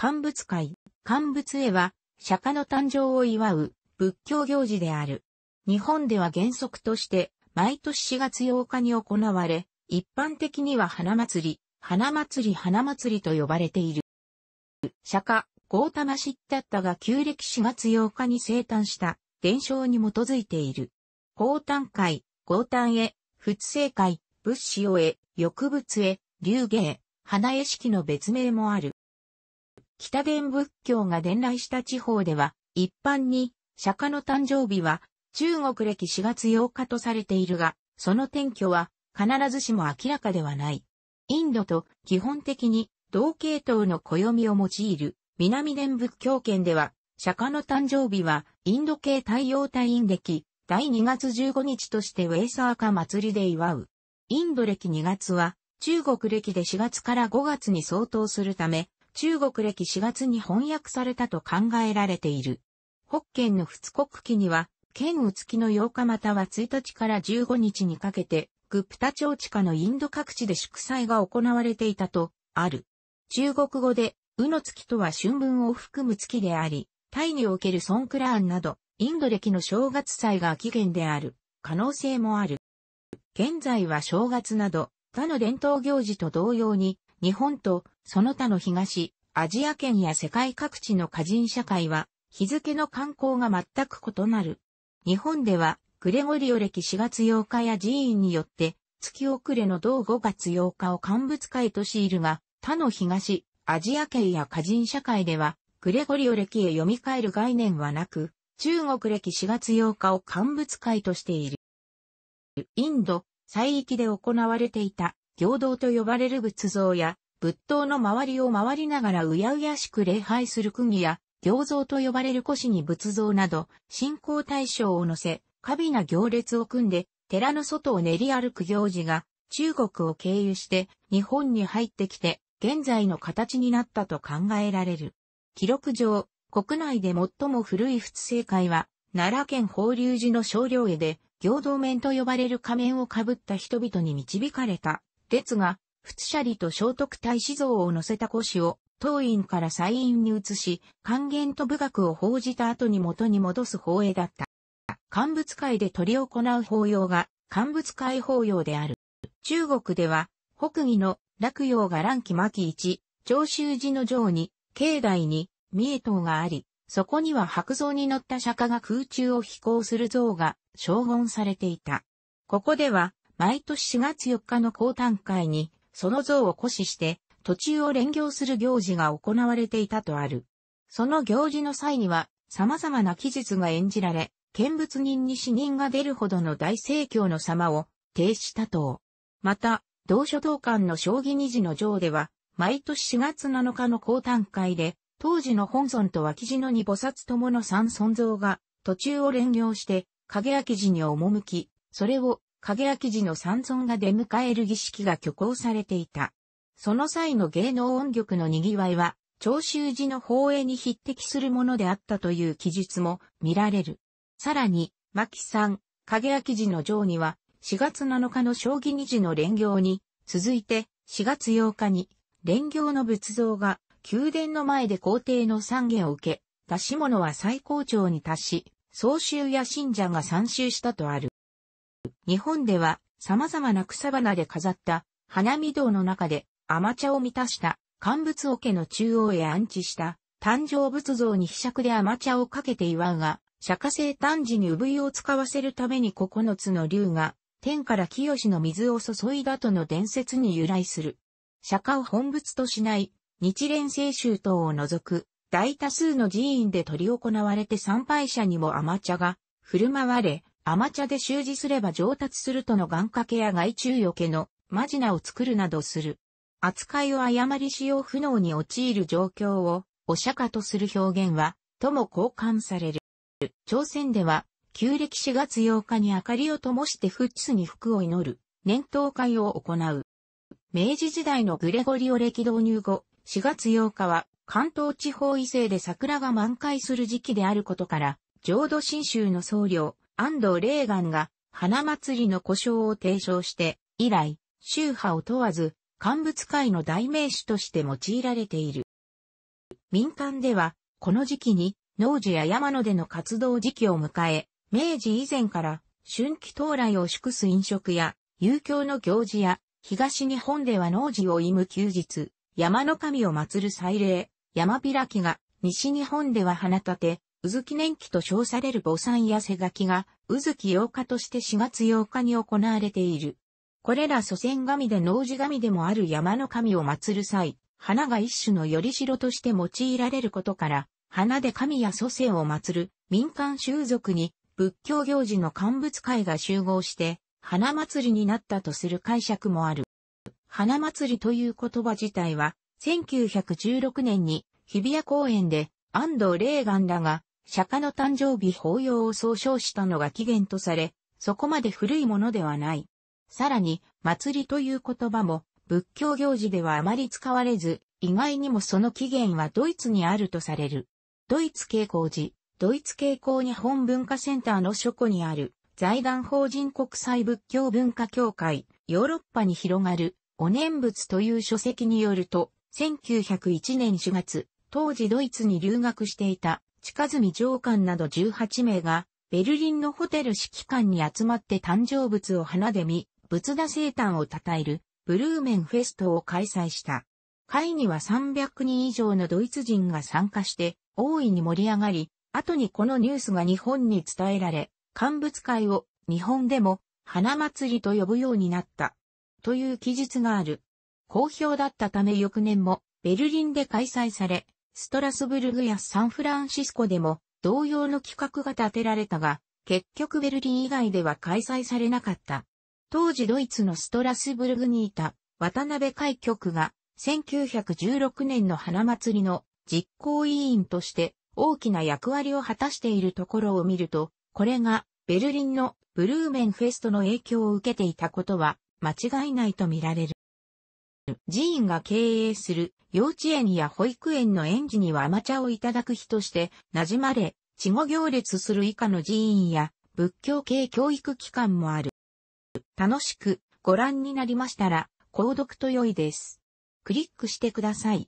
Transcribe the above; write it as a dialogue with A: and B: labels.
A: 乾物会、乾物絵は、釈迦の誕生を祝う仏教行事である。日本では原則として、毎年4月8日に行われ、一般的には花祭り、花祭り花祭りと呼ばれている。釈迦、ゴータマシッタッタが旧暦4月8日に生誕した伝承に基づいている。高ー会、高ーへ、仏生会、仏師をへ、欲仏へ、流芸、花絵式の別名もある。北伝仏教が伝来した地方では、一般に、釈迦の誕生日は、中国歴4月8日とされているが、その転居は、必ずしも明らかではない。インドと基本的に同系統の暦を用いる南伝仏教圏では、釈迦の誕生日はインド系太陽太陰暦第2月15日としてウェイサーカ祭りで祝う。インド歴2月は中国歴で4月から5月に相当するため、中国歴4月に翻訳されたと考えられている。北県の仏国記には、県宇月の8日または1日から15日にかけて、グプタ町地下のインド各地で祝祭が行われていたと、ある。中国語で、うの月とは春分を含む月であり、タイにおけるソンクラーンなど、インド歴の正月祭が起源である、可能性もある。現在は正月など、他の伝統行事と同様に、日本とその他の東、アジア圏や世界各地の歌人社会は、日付の観光が全く異なる。日本では、グレゴリオ歴4月8日や寺院によって、月遅れの同5月8日を乾物会としいるが、他の東、アジア圏や歌人社会では、グレゴリオ歴へ読み替える概念はなく、中国歴4月8日を乾物会としている。インド、西域で行われていた行道と呼ばれる仏像や、仏塔の周りを回りながらうやうやしく礼拝する釘や、行像と呼ばれる腰に仏像など、信仰対象を乗せ、過美な行列を組んで、寺の外を練り歩く行事が、中国を経由して日本に入ってきて、現在の形になったと考えられる。記録上、国内で最も古い仏正会は、奈良県法隆寺の少量絵で、行道面と呼ばれる仮面をかぶった人々に導かれた列が、仏舎利と聖徳太子像を乗せた古紙を、当院から祭院に移し、還元と部学を報じた後に元に戻す法営だった。乾物会で取り行う法要が、乾物会法要である。中国では、北義の洛陽が乱期末期一、長州寺の城に、境内に、三重塔があり、そこには白像に乗った釈迦が空中を飛行する像が、称言されていた。ここでは、毎年4月4日の交単会に、その像を古視して、途中を連行する行事が行われていたとある。その行事の際には、様々な記述が演じられ、見物人に死人が出るほどの大盛況の様を停止したと。また、同書道館の将棋二次の上では、毎年4月7日の交単会で、当時の本尊と脇地の二菩薩友の三尊像が、途中を連行して、影明寺に赴き、それを影明寺の三尊が出迎える儀式が挙行されていた。その際の芸能音曲の賑わいは、長州寺の法営に匹敵するものであったという記述も見られる。さらに、牧さん、影明寺の城には、4月7日の将棋二時の連行に、続いて4月8日に、連行の仏像が宮殿の前で皇帝の参議を受け、出し物は最高潮に達し、総集や信者が参集したとある。日本では様々な草花で飾った花見堂の中で甘茶を満たした乾物桶の中央へ安置した誕生仏像に秘釈で甘茶をかけて祝うが、釈迦生誕時に産湯を使わせるために九つの竜が天から清の水を注いだとの伝説に由来する。釈迦を本物としない日蓮聖宗等を除く大多数の寺院で取り行われて参拝者にも甘茶が振る舞われ、アマチャで習字すれば上達するとの願掛けや害虫よけのマジナを作るなどする。扱いを誤り使用不能に陥る状況をお釈迦とする表現は、とも交換される。朝鮮では、旧暦4月8日に明かりを灯してフッチスに服を祈る、年頭会を行う。明治時代のグレゴリオ暦導入後、4月8日は関東地方異性で桜が満開する時期であることから、浄土真宗の僧侶、安藤レーガンが花祭りの故障を提唱して、以来、宗派を問わず、乾物会の代名詞として用いられている。民間では、この時期に、農事や山野での活動時期を迎え、明治以前から春季到来を祝す飲食や、遊興の行事や、東日本では農事を忌む休日、山の神を祀る祭礼、山開きが、西日本では花立て、うずき年期と称される墓参や瀬垣が、うずき8日として4月8日に行われている。これら祖先神で農事神でもある山の神を祀る際、花が一種のよりしろとして用いられることから、花で神や祖先を祀る民間習俗に仏教行事の乾物会が集合して、花祭りになったとする解釈もある。花祭りという言葉自体は、1916年に日比谷公園で安藤霊岩らが釈迦の誕生日法要を総称したのが起源とされ、そこまで古いものではない。さらに、祭りという言葉も、仏教行事ではあまり使われず、意外にもその起源はドイツにあるとされる。ドイツ傾向寺、ドイツ傾向日本文化センターの書庫にある、財団法人国際仏教文化協会、ヨーロッパに広がる、お念仏という書籍によると、1901年4月、当時ドイツに留学していた近住上官など18名が、ベルリンのホテル指揮官に集まって誕生物を花で見、仏陀生誕を称える、ブルーメンフェストを開催した。会には300人以上のドイツ人が参加して、大いに盛り上がり、後にこのニュースが日本に伝えられ、乾物会を日本でも花祭りと呼ぶようになった。という記述がある。好評だったため翌年もベルリンで開催され、ストラスブルグやサンフランシスコでも同様の企画が立てられたが、結局ベルリン以外では開催されなかった。当時ドイツのストラスブルグにいた渡辺海局が1916年の花祭りの実行委員として大きな役割を果たしているところを見ると、これがベルリンのブルーメンフェストの影響を受けていたことは間違いないと見られる。寺院が経営する幼稚園や保育園の園児には甘茶をいただく日として馴染まれ、稚語行列する以下の寺院や仏教系教育機関もある。楽しくご覧になりましたら、購読と良いです。クリックしてください。